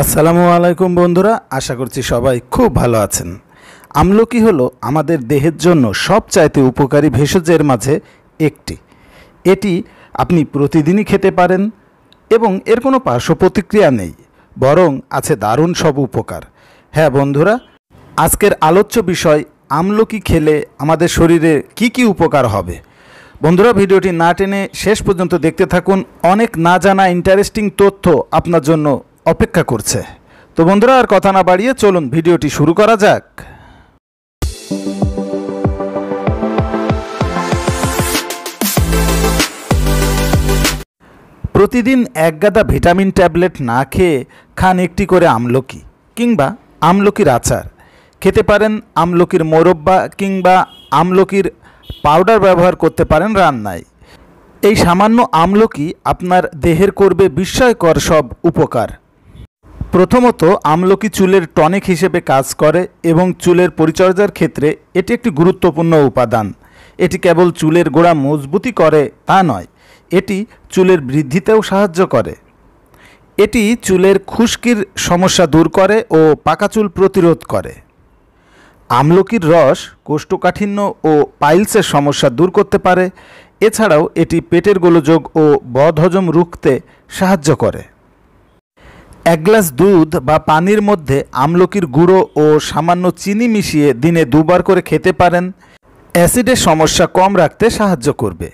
আসসালামু আলাইকুম বন্ধুরা আশা করছি সবাই খুব ভালো আছেন আমলকি হলো আমাদের দেহের জন্য সবচাইতে উপকারী ভেষজের মাঝে একটি এটি আপনি প্রতিদিনই খেতে পারেন এবং এর কোনো পার্শ্ব প্রতিক্রিয়া নেই বরং আছে দারুণ সব উপকার হ্যাঁ বন্ধুরা আজকের আলোচ্য বিষয় আমলকি খেলে আমাদের শরীরে কি কি উপকার হবে বন্ধুরা ভিডিওটি না টেনে শেষ পর্যন্ত দেখতে থাকুন অনেক না জানা ইন্টারেস্টিং তথ্য আপনার জন্য অপেক্ষা করছে তো বন্ধুরা আর কথা না বাড়িয়ে চলুন ভিডিওটি শুরু করা যাক প্রতিদিন এক গাদা ভিটামিন ট্যাবলেট না খেয়ে খান একটি করে আমলকি কিংবা আমলকির আচার খেতে পারেন আমলকির মোরব্বা কিংবা আমলকির পাউডার ব্যবহার করতে পারেন রান্নায় এই সামান্য আমলকি আপনার দেহের করবে বিস্ময়কর সব উপকার প্রথমত আমলকি চুলের টনিক হিসেবে কাজ করে এবং চুলের পরিচর্যার ক্ষেত্রে এটি একটি গুরুত্বপূর্ণ উপাদান এটি কেবল চুলের গোড়া মজবুতি করে তা নয় এটি চুলের বৃদ্ধিতেও সাহায্য করে এটি চুলের খুশকির সমস্যা দূর করে ও পাকা চুল প্রতিরোধ করে আমলকির রস কোষ্ঠকাঠিন্য ও পাইলসের সমস্যা দূর করতে পারে এছাড়াও এটি পেটের গোলযোগ ও বদহজম রুখতে সাহায্য করে এক গ্লাস দুধ বা পানির মধ্যে আমলকির গুঁড়ো ও সামান্য চিনি মিশিয়ে দিনে দুবার করে খেতে পারেন অ্যাসিডের সমস্যা কম রাখতে সাহায্য করবে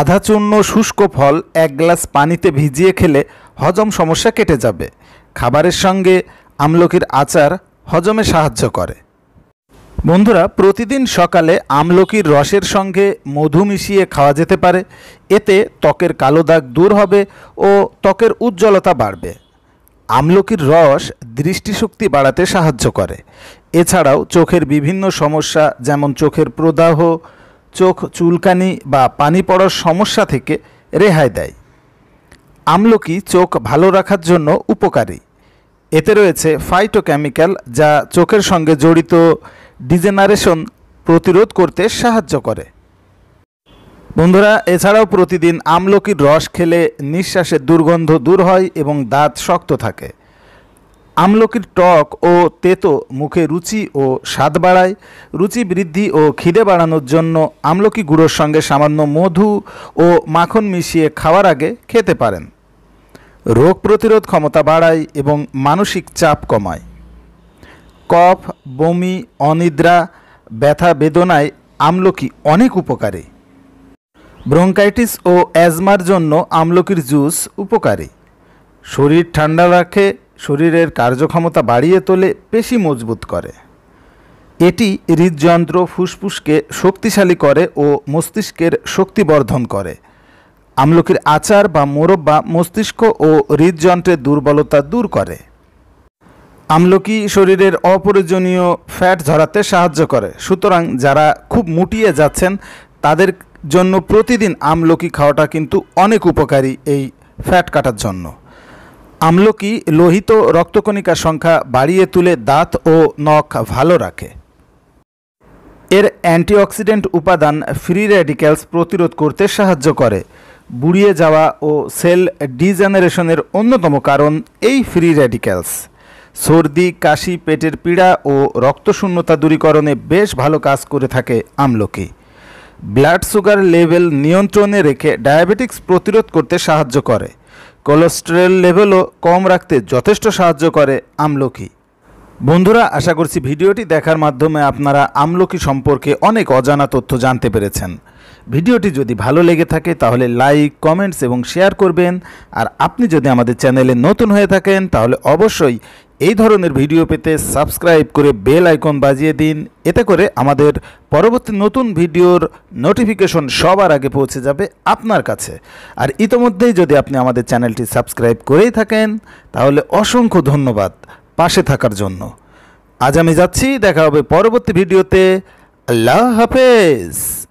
আধা চূর্ণ শুষ্ক ফল এক গ্লাস পানিতে ভিজিয়ে খেলে হজম সমস্যা কেটে যাবে খাবারের সঙ্গে আমলকির আচার হজমে সাহায্য করে বন্ধুরা প্রতিদিন সকালে আমলকির রসের সঙ্গে মধু মিশিয়ে খাওয়া যেতে পারে এতে ত্বকের কালো দাগ দূর হবে ও ত্বকের উজ্জ্বলতা বাড়বে আমলকির রস দৃষ্টিশক্তি বাড়াতে সাহায্য করে এছাড়াও চোখের বিভিন্ন সমস্যা যেমন চোখের প্রদাহ চোখ চুলকানি বা পানি পড়ার সমস্যা থেকে রেহাই দেয় আমলকি চোখ ভালো রাখার জন্য উপকারী এতে রয়েছে ফাইটোকেমিক্যাল যা চোখের সঙ্গে জড়িত ডিজেনারেশন প্রতিরোধ করতে সাহায্য করে বন্ধুরা এছাড়াও প্রতিদিন আমলকির রস খেলে নিঃশ্বাসের দুর্গন্ধ দূর হয় এবং দাঁত শক্ত থাকে আমলকির টক ও তেতো মুখে রুচি ও স্বাদ বাড়ায় রুচি বৃদ্ধি ও খিদে বাড়ানোর জন্য আমলকি গুঁড়োর সঙ্গে সামান্য মধু ও মাখন মিশিয়ে খাওয়ার আগে খেতে পারেন রোগ প্রতিরোধ ক্ষমতা বাড়ায় এবং মানসিক চাপ কমায় কফ বমি অনিদ্রা ব্যথা বেদনায় আমলকি অনেক উপকারী ব্রঙ্কাইটিস ও অ্যাজমার জন্য আমলকির জুস উপকারী শরীর ঠান্ডা রাখে শরীরের কার্যক্ষমতা বাড়িয়ে তোলে পেশি মজবুত করে এটি হৃদযন্ত্র ফুসফুসকে শক্তিশালী করে ও মস্তিষ্কের শক্তি বর্ধন করে আমলকির আচার বা মোরব্বা মস্তিষ্ক ও হৃদযন্ত্রের দুর্বলতা দূর করে আমলকি শরীরের অপ্রয়োজনীয় ফ্যাট ঝরাতে সাহায্য করে সুতরাং যারা খুব মুটিয়ে যাচ্ছেন তাদের জন্য প্রতিদিন আমলকি খাওয়াটা কিন্তু অনেক উপকারী এই ফ্যাট কাটার জন্য আমলকি লোহিত রক্তকণিকার সংখ্যা বাড়িয়ে তুলে দাঁত ও নখ ভালো রাখে এর অ্যান্টিঅক্সিডেন্ট উপাদান ফ্রি রেডিক্যালস প্রতিরোধ করতে সাহায্য করে বুড়িয়ে যাওয়া ও সেল ডিজেনারেশনের অন্যতম কারণ এই ফ্রি রেডিক্যালস সর্দি কাশি পেটের পীড়া ও রক্তশূন্যতা দূরীকরণে বেশ ভালো কাজ করে থাকে আমলকি ব্লাড সুগার লেভেল নিয়ন্ত্রণে রেখে ডায়াবেটিক্স প্রতিরোধ করতে সাহায্য করে কোলেস্টেরল লেভেলও কম রাখতে যথেষ্ট সাহায্য করে আমলকি বন্ধুরা আশা করছি ভিডিওটি দেখার মাধ্যমে আপনারা আমলকি সম্পর্কে অনেক অজানা তথ্য জানতে পেরেছেন ভিডিওটি যদি ভালো লেগে থাকে তাহলে লাইক কমেন্টস এবং শেয়ার করবেন আর আপনি যদি আমাদের চ্যানেলে নতুন হয়ে থাকেন তাহলে অবশ্যই এই ধরনের ভিডিও পেতে সাবস্ক্রাইব করে বেল আইকন বাজিয়ে দিন এতে করে আমাদের পরবর্তী নতুন ভিডিওর নোটিফিকেশন সবার আগে পৌঁছে যাবে আপনার কাছে আর ইতোমধ্যেই যদি আপনি আমাদের চ্যানেলটি সাবস্ক্রাইব করেই থাকেন তাহলে অসংখ্য ধন্যবাদ পাশে থাকার জন্য আজ আমি যাচ্ছি দেখা হবে পরবর্তী ভিডিওতে আল্লাহ হাফেজ